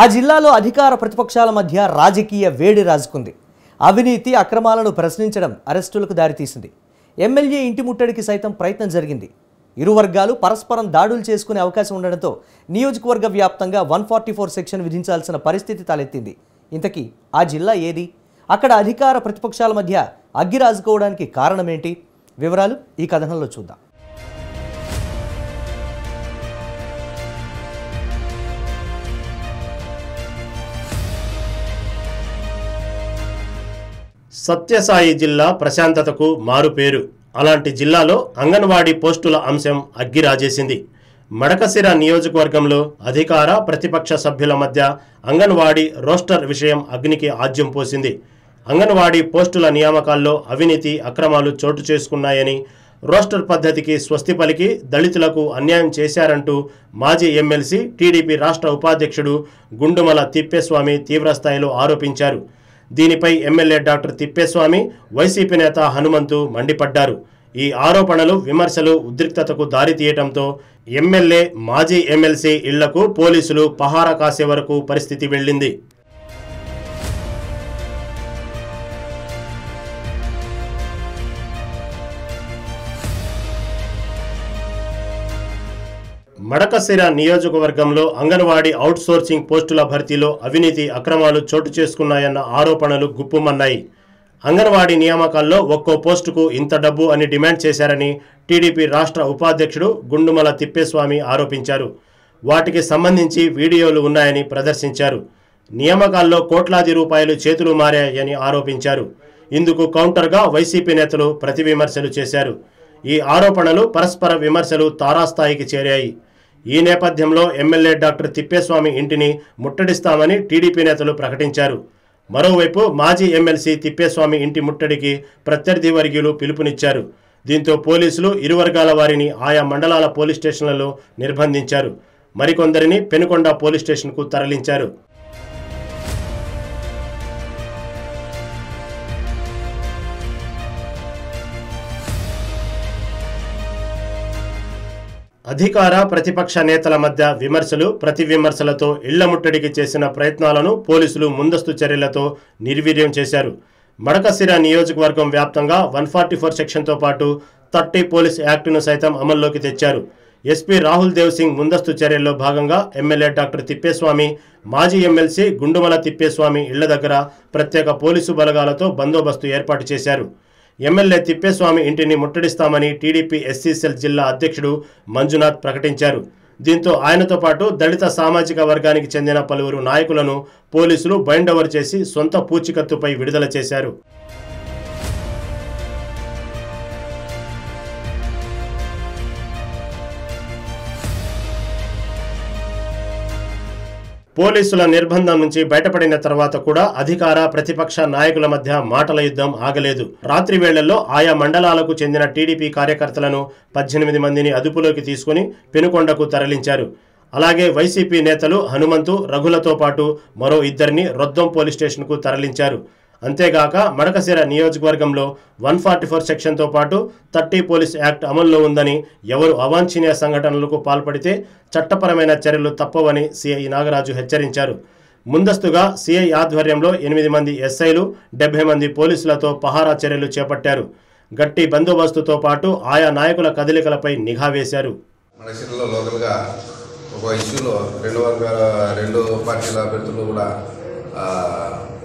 ఆ జిల్లాలో అధికార ప్రతిపక్షాల మధ్య రాజకీయ వేడి రాజుకుంది అవినీతి అక్రమాలను ప్రశ్నించడం అరెస్టులకు దారితీసింది ఎమ్మెల్యే ఇంటి ముట్టడికి సైతం ప్రయత్నం జరిగింది ఇరు వర్గాలు పరస్పరం దాడులు చేసుకునే అవకాశం ఉండడంతో నియోజకవర్గ వ్యాప్తంగా వన్ ఫార్టీ ఫోర్ సెక్షన్ విధించాల్సిన పరిస్థితి తలెత్తింది ఇంతకీ ఆ జిల్లా ఏది అక్కడ అధికార ప్రతిపక్షాల మధ్య అగ్గిరాజుకోవడానికి కారణమేంటి వివరాలు ఈ కథనంలో చూద్దాం సత్యసాయి జిల్లా ప్రశాంతతకు మారుపేరు అలాంటి జిల్లాలో అంగన్వాడీ పోస్టుల అంశం అగ్గిరాజేసింది మడకసిర నియోజకవర్గంలో అధికార ప్రతిపక్ష సభ్యుల మధ్య అంగన్వాడీ రోస్టర్ విషయం అగ్నికి ఆజ్యం పోసింది అంగన్వాడీ పోస్టుల నియామకాల్లో అవినీతి అక్రమాలు చోటు చేసుకున్నాయని రోస్టర్ పద్ధతికి స్వస్తి పలికి దళితులకు అన్యాయం చేశారంటూ మాజీ ఎమ్మెల్సీ టీడీపీ రాష్ట్ర ఉపాధ్యక్షుడు గుండుమల తిప్పేస్వామి తీవ్రస్థాయిలో ఆరోపించారు దీనిపై ఎమ్మెల్యే డాక్టర్ తిప్పేస్వామి వైసీపీ నేత హనుమంతు మండిపడ్డారు ఈ ఆరోపణలు విమర్శలు ఉద్రిక్తతకు దారితీయటంతో ఎమ్మెల్యే మాజీ ఎమ్మెల్సీ ఇళ్లకు పోలీసులు పహారా కాసే వరకు పరిస్థితి వెళ్లింది మడకసిర నియోజకవర్గంలో అంగన్వాడీ అవుట్సోర్సింగ్ పోస్టుల భర్తీలో అవినీతి అక్రమాలు చోటు చేసుకున్నాయన్న ఆరోపణలు గుప్పుమన్నాయి అంగన్వాడీ నియామకాల్లో ఒక్కో పోస్టుకు ఇంత డబ్బు అని డిమాండ్ చేశారని టీడీపీ రాష్ట్ర ఉపాధ్యక్షుడు గుండుమల తిప్పేస్వామి ఆరోపించారు వాటికి సంబంధించి వీడియోలు ఉన్నాయని ప్రదర్శించారు నియామకాల్లో కోట్లాది రూపాయలు చేతులు మారాయని ఆరోపించారు ఇందుకు కౌంటర్గా వైసీపీ నేతలు ప్రతివిమర్శలు చేశారు ఈ ఆరోపణలు పరస్పర విమర్శలు తారాస్థాయికి చేరాయి ఈ నేపథ్యంలో ఎమ్మెల్యే డాక్టర్ తిప్పేస్వామి ఇంటిని ముట్టడిస్తామని టీడీపీ నేతలు ప్రకటించారు మరోవైపు మాజీ ఎమ్మెల్సీ తిప్పేస్వామి ఇంటి ముట్టడికి ప్రత్యర్థి వర్గీయులు పిలుపునిచ్చారు దీంతో పోలీసులు ఇరు వర్గాల వారిని ఆయా మండలాల పోలీస్ స్టేషన్లలో నిర్బంధించారు మరికొందరిని పెనుకొండ పోలీస్ స్టేషన్కు తరలించారు అధికార ప్రతిపక్ష నేతల మధ్య విమర్శలు ప్రతి విమర్శలతో ఇళ్ల ముట్టడికి చేసిన ప్రయత్నాలను పోలీసులు ముందస్తు చర్యలతో నిర్వీర్యం చేశారు మడకసిర నియోజకవర్గం వ్యాప్తంగా వన్ ఫార్టీ ఫోర్ సెక్షన్తో పాటు థర్టీ పోలీస్ యాక్టును సైతం అమల్లోకి తెచ్చారు ఎస్పీ రాహుల్ దేవ్ సింగ్ ముందస్తు చర్యల్లో భాగంగా ఎమ్మెల్యే డాక్టర్ తిప్పేస్వామి మాజీ ఎమ్మెల్సీ గుండుమల తిప్పేస్వామి ఇళ్ల దగ్గర ప్రత్యేక పోలీసు బలగాలతో బందోబస్తు ఏర్పాటు చేశారు ఎమ్మెల్యే తిప్పేస్వామి ఇంటిని ముట్టడిస్తామని టీడీపీ ఎస్సీసీఎల్ జిల్లా అధ్యక్షుడు మంజునాథ్ ప్రకటించారు దీంతో ఆయనతో పాటు దళిత సామాజిక వర్గానికి చెందిన పలువురు నాయకులను పోలీసులు బైండవర్ చేసి సొంత పూచికత్తుపై విడుదల చేశారు పోలీసుల నిర్బంధం నుంచి బయటపడిన తర్వాత కూడా అధికార ప్రతిపక్ష నాయకుల మధ్య మాటల యుద్ధం ఆగలేదు రాత్రి వేళల్లో ఆయా మండలాలకు చెందిన టీడీపీ కార్యకర్తలను పద్దెనిమిది మందిని అదుపులోకి తీసుకుని పెనుకొండకు తరలించారు అలాగే వైసీపీ నేతలు హనుమంతు రఘులతో పాటు మరో ఇద్దరిని రొద్దం పోలీస్ స్టేషన్కు తరలించారు అంతేగాక మడకశిర నియోజకవర్గంలో వన్ ఫార్టీ ఫోర్ సెక్షన్తో పాటు థర్టీ పోలీస్ యాక్ట్ అమల్లో ఉందని ఎవరు అవాంఛనీయ సంఘటనలకు పాల్పడితే చట్టపరమైన చర్యలు తప్పవని సిఐ నాగరాజు హెచ్చరించారు ముందస్తుగా సిఐ ఆధ్వర్యంలో ఎనిమిది మంది ఎస్ఐలు డెబ్బై మంది పోలీసులతో పహారా చర్యలు చేపట్టారు గట్టి బందోబస్తుతో పాటు ఆయా నాయకుల కదలికలపై నిఘా వేశారు లోకల్గా ఒక ఇష్యూలో రెండు వర్గాల రెండు పార్టీల అభ్యర్థులు కూడా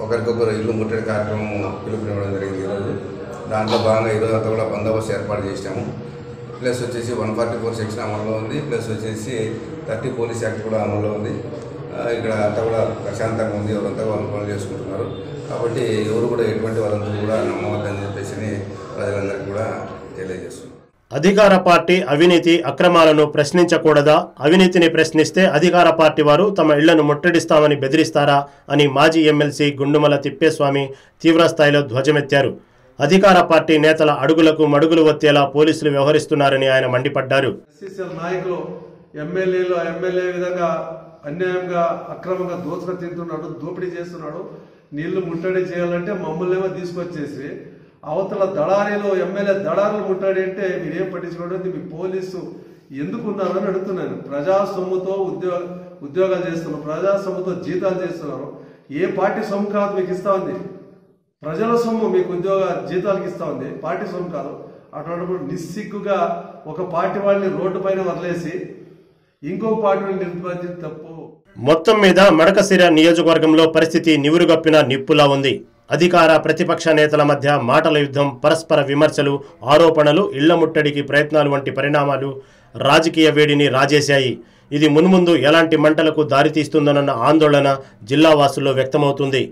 ఒకరికొకరు ఇల్లు ముట్టడి కార్యక్రమం పిలుపునివ్వడం జరిగింది ఈరోజు దాంట్లో భాగంగా ఈరోజు అంతా కూడా బందోబస్తు ఏర్పాటు చేసినాము ప్లస్ వచ్చేసి వన్ ఫార్టీ ఫోర్ సెక్షన్ అమల్లో ఉంది ప్లస్ వచ్చేసి థర్టీ పోలీస్ యాక్ట్ కూడా అమల్లో ఉంది ఇక్కడ అంతా కూడా ప్రశాంతంగా ఉంది ఎవరంతా వాళ్ళు పనులు చేసుకుంటున్నారు కాబట్టి ఎవరు కూడా ఎటువంటి వాళ్ళందరూ కూడా నమ్మవద్దని చెప్పేసి ప్రజలందరికీ కూడా తెలియజేస్తున్నారు అధికార పార్టీ అవినీతి అక్రమాలను ప్రశ్నించకూడదా అవినీతిని ప్రశ్నిస్తే అధికార పార్టీ వారు తమ ఇళ్లను ముట్టడిస్తామని బెదిరిస్తారా అని మాజీ ఎమ్మెల్సీ గుండుమల తిప్పేస్వామి తీవ్రస్థాయిలో ధ్వజమెత్తారు అధికార పార్టీ నేతల అడుగులకు మడుగులు వచ్చేలా పోలీసులు వ్యవహరిస్తున్నారని ఆయన మండిపడ్డారు నాయకులు ఎమ్మెల్యేలు ఎమ్మెల్యే విధంగా అన్యాయంగా అక్రమంగా తింటున్నాడు దోపిడీ చేస్తున్నాడు నీళ్లు ముట్టడి చేయాలంటే మమ్మల్ని ఏమో తీసుకొచ్చేసి అవతల దళారీలో ఎమ్మెల్యే దళారులు ముట్టాడంటే మీరేం పట్టించుకోవడం మీ పోలీసు ఎందుకు ఉన్నారని అడుగుతున్నాను ప్రజా సొమ్ముతో ఉద్యోగ ఉద్యోగాలు చేస్తున్నారు ప్రజా సొమ్ముతో జీతాలు చేస్తున్నారు ఏ పార్టీ సొమ్ము కాదు మీకు ఇస్తా ఉంది ప్రజల సొమ్ము మీకు ఉద్యోగ జీతాలకు ఇస్తా ఉంది పార్టీ సొమ్ము కాదు అటువంటిప్పుడు నిస్సిగ్గుగా ఒక పార్టీ వాళ్ళని రోడ్డు పైన వదిలేసి ఇంకో పార్టీ నిర్బంధించి తప్పు మొత్తం మీద మడకశిర నియోజకవర్గంలో పరిస్థితి నివురుగప్పిన నిప్పులా ఉంది అధికార ప్రతిపక్ష నేతల మధ్య మాటల యుద్ధం పరస్పర విమర్శలు ఆరోపణలు ఇళ్ల ముట్టడికి ప్రయత్నాలు వంటి పరిణామాలు రాజకీయ వేడిని రాజేశాయి ఇది మున్ముందు ఎలాంటి మంటలకు దారితీస్తుందనన్న ఆందోళన జిల్లావాసుల్లో వ్యక్తమవుతుంది